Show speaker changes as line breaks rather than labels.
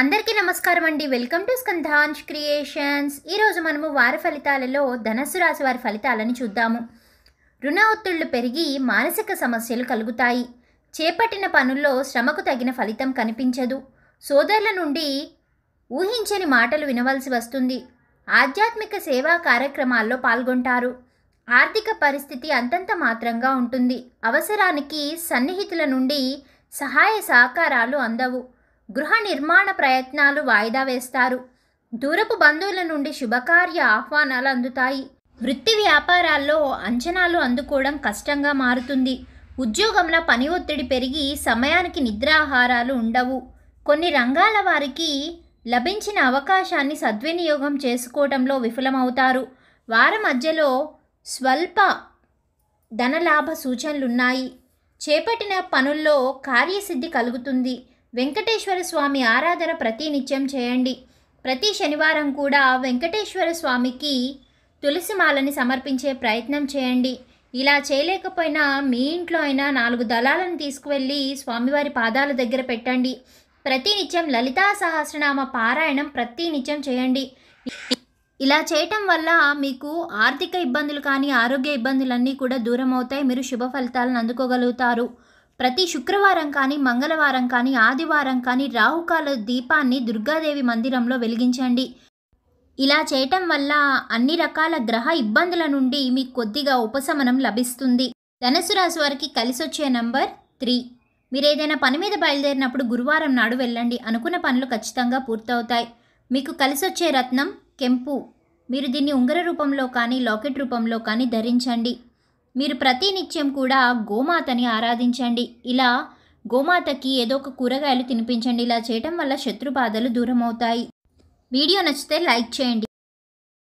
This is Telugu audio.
అందరికీ నమస్కారం అండి వెల్కమ్ టు స్కంధాన్స్ క్రియేషన్స్ ఈరోజు మనము వార ఫలితాలలో ధనస్సు రాశి వారి ఫలితాలను చూద్దాము రుణ ఒత్తిళ్లు పెరిగి మానసిక సమస్యలు కలుగుతాయి చేపట్టిన పనుల్లో శ్రమకు తగిన ఫలితం కనిపించదు సోదరుల నుండి ఊహించని మాటలు వినవలసి వస్తుంది ఆధ్యాత్మిక సేవా కార్యక్రమాల్లో పాల్గొంటారు ఆర్థిక పరిస్థితి అంతంత మాత్రంగా ఉంటుంది అవసరానికి సన్నిహితుల నుండి సహాయ సహకారాలు అందవు గృహ నిర్మాణ ప్రయత్నాలు వాయిదా వేస్తారు దూరపు బంధువుల నుండి శుభకార్య ఆహ్వానాలు అందుతాయి వృత్తి వ్యాపారాల్లో అంచనాలు అందుకోవడం కష్టంగా మారుతుంది ఉద్యోగంలో పని ఒత్తిడి పెరిగి సమయానికి నిద్రాహారాలు ఉండవు కొన్ని రంగాల వారికి లభించిన అవకాశాన్ని సద్వినియోగం చేసుకోవడంలో విఫలమవుతారు వార మధ్యలో స్వల్ప ధనలాభ సూచనలున్నాయి చేపట్టిన పనుల్లో కార్యసిద్ధి కలుగుతుంది వెంకటేశ్వర స్వామి ఆరాధన ప్రతినిత్యం చేయండి ప్రతి శనివారం కూడా వెంకటేశ్వర స్వామికి తులసిమాలని సమర్పించే ప్రయత్నం చేయండి ఇలా చేయలేకపోయినా మీ ఇంట్లో అయినా నాలుగు దళాలను తీసుకువెళ్ళి స్వామివారి పాదాల దగ్గర పెట్టండి ప్రతినిత్యం లలితా సహస్రనామ పారాయణం ప్రతినిత్యం చేయండి ఇలా చేయటం వల్ల మీకు ఆర్థిక ఇబ్బందులు కానీ ఆరోగ్య ఇబ్బందులన్నీ కూడా దూరం అవుతాయి మీరు శుభ ఫలితాలను అందుకోగలుగుతారు ప్రతి శుక్రవారం కానీ మంగళవారం కానీ ఆదివారం కానీ రాహుకాల దీపాన్ని దుర్గాదేవి మందిరంలో వెలిగించండి ఇలా చేయటం వల్ల అన్ని రకాల గ్రహ ఇబ్బందుల నుండి మీకు కొద్దిగా ఉపశమనం లభిస్తుంది ధనుసు రాశి వారికి కలిసొచ్చే నంబర్ త్రీ మీరు ఏదైనా పని మీద బయలుదేరినప్పుడు గురువారం నాడు వెళ్ళండి అనుకున్న పనులు ఖచ్చితంగా పూర్తవుతాయి మీకు కలిసొచ్చే రత్నం కెంపు మీరు దీన్ని ఉంగర రూపంలో కానీ లాకెట్ రూపంలో కానీ ధరించండి మీరు ప్రతి నిత్యం కూడా గోమాతని ఆరాధించండి ఇలా గోమాతకి ఏదో ఒక కూరగాయలు తినిపించండి ఇలా చేయటం వల్ల బాధలు దూరం అవుతాయి వీడియో నచ్చితే లైక్ చేయండి